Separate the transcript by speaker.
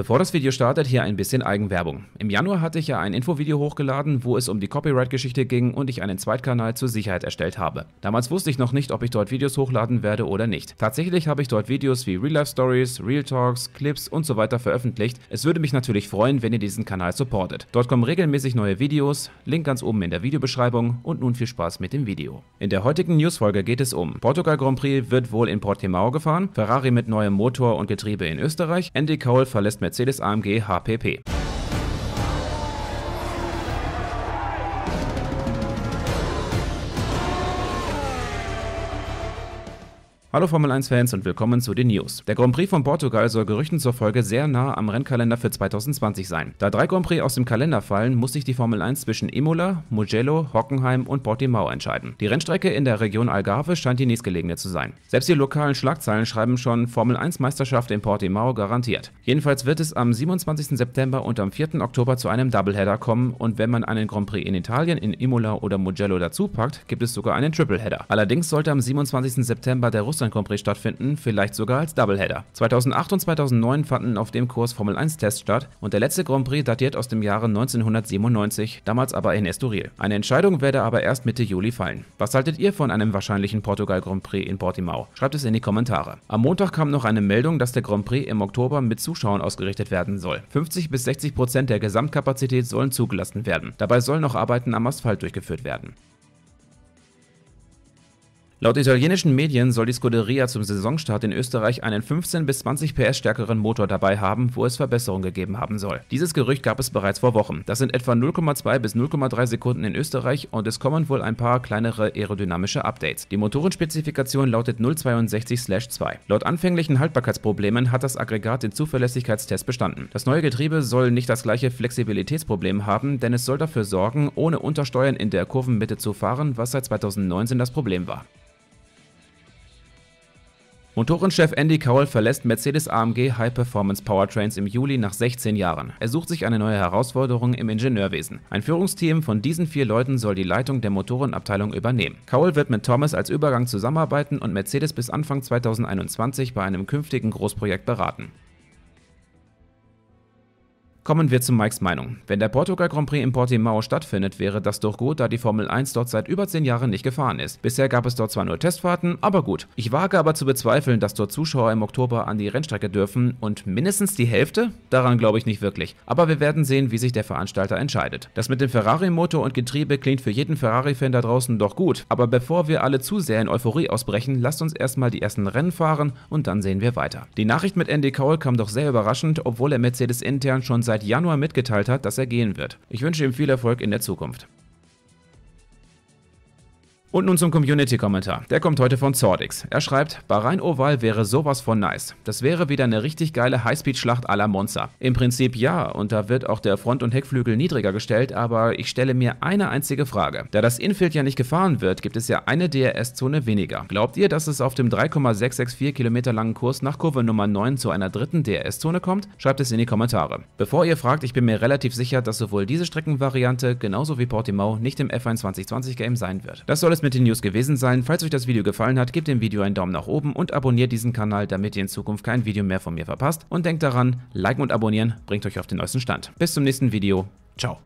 Speaker 1: Bevor das Video startet, hier ein bisschen Eigenwerbung. Im Januar hatte ich ja ein Infovideo hochgeladen, wo es um die Copyright-Geschichte ging und ich einen Zweitkanal zur Sicherheit erstellt habe. Damals wusste ich noch nicht, ob ich dort Videos hochladen werde oder nicht. Tatsächlich habe ich dort Videos wie Real-Life-Stories, Real-Talks, Clips und so weiter veröffentlicht. Es würde mich natürlich freuen, wenn ihr diesen Kanal supportet. Dort kommen regelmäßig neue Videos, Link ganz oben in der Videobeschreibung und nun viel Spaß mit dem Video. In der heutigen Newsfolge geht es um Portugal Grand Prix wird wohl in Portimao gefahren, Ferrari mit neuem Motor und Getriebe in Österreich, Andy Cole verlässt mit Mercedes AMG HPP. Hallo Formel 1-Fans und willkommen zu den News. Der Grand Prix von Portugal soll Gerüchten zur Folge sehr nah am Rennkalender für 2020 sein. Da drei Grand Prix aus dem Kalender fallen, muss sich die Formel 1 zwischen Imola, Mugello, Hockenheim und Portimao entscheiden. Die Rennstrecke in der Region Algarve scheint die nächstgelegene zu sein. Selbst die lokalen Schlagzeilen schreiben schon Formel 1-Meisterschaft in Portimao garantiert. Jedenfalls wird es am 27. September und am 4. Oktober zu einem Doubleheader kommen und wenn man einen Grand Prix in Italien in Imola oder Mugello dazupackt, gibt es sogar einen Tripleheader. Allerdings sollte am 27. September der russische Ostern Grand Prix stattfinden, vielleicht sogar als Doubleheader. 2008 und 2009 fanden auf dem Kurs Formel 1 Tests statt und der letzte Grand Prix datiert aus dem Jahre 1997, damals aber in Estoril. Eine Entscheidung werde aber erst Mitte Juli fallen. Was haltet ihr von einem wahrscheinlichen Portugal Grand Prix in Portimao? Schreibt es in die Kommentare. Am Montag kam noch eine Meldung, dass der Grand Prix im Oktober mit Zuschauern ausgerichtet werden soll. 50 bis 60 Prozent der Gesamtkapazität sollen zugelassen werden. Dabei sollen noch Arbeiten am Asphalt durchgeführt werden. Laut italienischen Medien soll die Scuderia zum Saisonstart in Österreich einen 15 bis 20 PS stärkeren Motor dabei haben, wo es Verbesserungen gegeben haben soll. Dieses Gerücht gab es bereits vor Wochen. Das sind etwa 0,2 bis 0,3 Sekunden in Österreich und es kommen wohl ein paar kleinere aerodynamische Updates. Die Motorenspezifikation lautet 062/2. Laut anfänglichen Haltbarkeitsproblemen hat das Aggregat den Zuverlässigkeitstest bestanden. Das neue Getriebe soll nicht das gleiche Flexibilitätsproblem haben, denn es soll dafür sorgen, ohne Untersteuern in der Kurvenmitte zu fahren, was seit 2019 das Problem war. Motorenchef Andy Cowell verlässt Mercedes AMG High Performance Powertrains im Juli nach 16 Jahren. Er sucht sich eine neue Herausforderung im Ingenieurwesen. Ein Führungsteam von diesen vier Leuten soll die Leitung der Motorenabteilung übernehmen. Cowell wird mit Thomas als Übergang zusammenarbeiten und Mercedes bis Anfang 2021 bei einem künftigen Großprojekt beraten. Kommen wir zu Mikes Meinung. Wenn der Portugal Grand Prix in Portimao stattfindet, wäre das doch gut, da die Formel 1 dort seit über 10 Jahren nicht gefahren ist. Bisher gab es dort zwar nur Testfahrten, aber gut. Ich wage aber zu bezweifeln, dass dort Zuschauer im Oktober an die Rennstrecke dürfen und mindestens die Hälfte? Daran glaube ich nicht wirklich. Aber wir werden sehen, wie sich der Veranstalter entscheidet. Das mit dem Ferrari-Motor und Getriebe klingt für jeden Ferrari-Fan da draußen doch gut. Aber bevor wir alle zu sehr in Euphorie ausbrechen, lasst uns erstmal die ersten Rennen fahren und dann sehen wir weiter. Die Nachricht mit Andy Cole kam doch sehr überraschend, obwohl er Mercedes intern schon seit seit Januar mitgeteilt hat, dass er gehen wird. Ich wünsche ihm viel Erfolg in der Zukunft. Und nun zum Community-Kommentar. Der kommt heute von Zordix. Er schreibt, Bahrain Oval wäre sowas von nice. Das wäre wieder eine richtig geile Highspeed-Schlacht à la Monza. Im Prinzip ja, und da wird auch der Front- und Heckflügel niedriger gestellt, aber ich stelle mir eine einzige Frage. Da das Infield ja nicht gefahren wird, gibt es ja eine DRS-Zone weniger. Glaubt ihr, dass es auf dem 3,664 Kilometer langen Kurs nach Kurve Nummer 9 zu einer dritten DRS-Zone kommt? Schreibt es in die Kommentare. Bevor ihr fragt, ich bin mir relativ sicher, dass sowohl diese Streckenvariante genauso wie Portimao nicht im F1 2020 Game sein wird. Das soll es es mit den News gewesen sein. Falls euch das Video gefallen hat, gebt dem Video einen Daumen nach oben und abonniert diesen Kanal, damit ihr in Zukunft kein Video mehr von mir verpasst. Und denkt daran, liken und abonnieren bringt euch auf den neuesten Stand. Bis zum nächsten Video. Ciao.